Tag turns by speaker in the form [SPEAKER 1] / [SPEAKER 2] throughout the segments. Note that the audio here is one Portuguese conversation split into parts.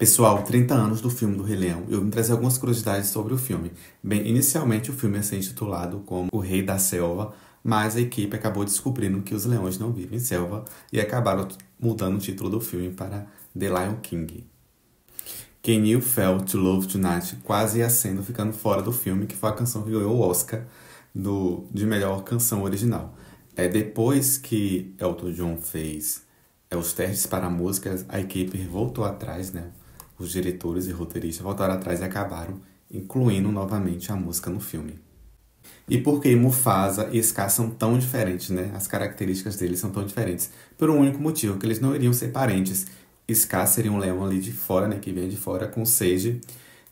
[SPEAKER 1] Pessoal, 30 anos do filme do Rei Leão. Eu vim trazer algumas curiosidades sobre o filme. Bem, inicialmente o filme ia ser intitulado como O Rei da Selva, mas a equipe acabou descobrindo que os leões não vivem em selva e acabaram mudando o título do filme para The Lion King. Can You Fell to Love Tonight quase ia sendo ficando fora do filme, que foi a canção que ganhou o Oscar do, de melhor canção original. É depois que Elton John fez é, os testes para a música, a equipe voltou atrás, né? Os diretores e roteiristas voltaram atrás e acabaram incluindo novamente a música no filme. E por que Mufasa e Scar são tão diferentes, né? As características deles são tão diferentes. Por um único motivo, que eles não iriam ser parentes. Scar seria um leão ali de fora, né? Que vem de fora com sede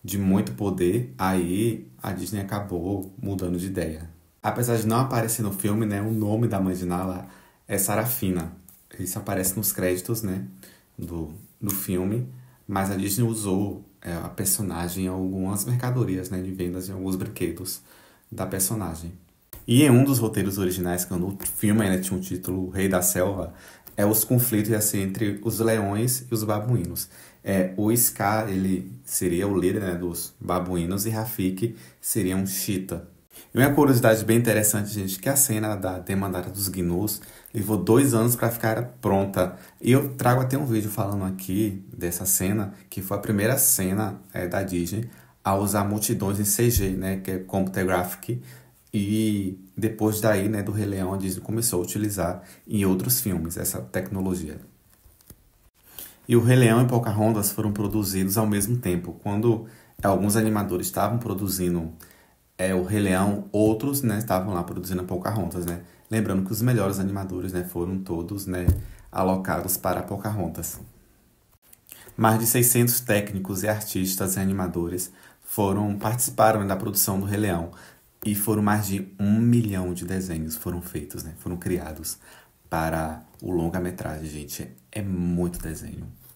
[SPEAKER 1] de muito poder. Aí a Disney acabou mudando de ideia. Apesar de não aparecer no filme, né? O nome da mãe de Nala é Sarafina. Isso aparece nos créditos, né? Do, do filme. Mas a Disney usou é, a personagem em algumas mercadorias né, de vendas, em alguns brinquedos da personagem. E em um dos roteiros originais, quando o filme ainda tinha o um título Rei da Selva, é os conflitos assim, entre os leões e os babuínos. É, o Scar ele seria o líder né, dos babuínos e Rafik seria um chita. E uma curiosidade bem interessante, gente, que a cena da Demandada dos Gnus levou dois anos para ficar pronta. E eu trago até um vídeo falando aqui dessa cena, que foi a primeira cena é, da Disney a usar multidões em CG, né, que é Computer Graphic. E depois daí, né, do Rei Leão, a Disney começou a utilizar em outros filmes essa tecnologia. E o Rei Leão e Pocahontas foram produzidos ao mesmo tempo. Quando alguns animadores estavam produzindo é, o Rei Leão, outros, né, estavam lá produzindo Pocahontas, né? Lembrando que os melhores animadores, né, foram todos, né, alocados para Pocahontas. Mais de 600 técnicos e artistas e animadores foram participaram né, da produção do Rei Leão e foram mais de um milhão de desenhos foram feitos, né? Foram criados para o longa-metragem, gente. É muito desenho.